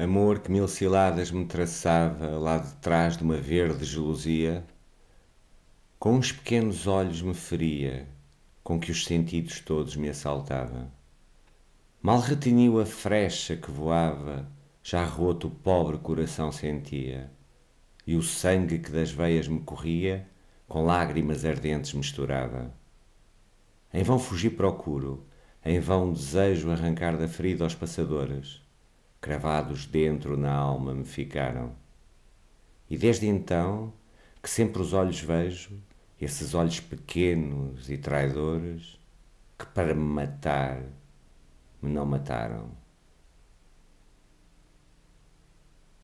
Amor que mil ciladas me traçava lá de trás de uma verde gelosia, com os pequenos olhos me feria, com que os sentidos todos me assaltava. Mal retiniu a frecha que voava, já roto o pobre coração sentia, e o sangue que das veias me corria, com lágrimas ardentes misturava. Em vão fugir procuro, em vão desejo arrancar da ferida aos passadores cravados dentro na alma me ficaram. E desde então, que sempre os olhos vejo, esses olhos pequenos e traidores, que para me matar me não mataram.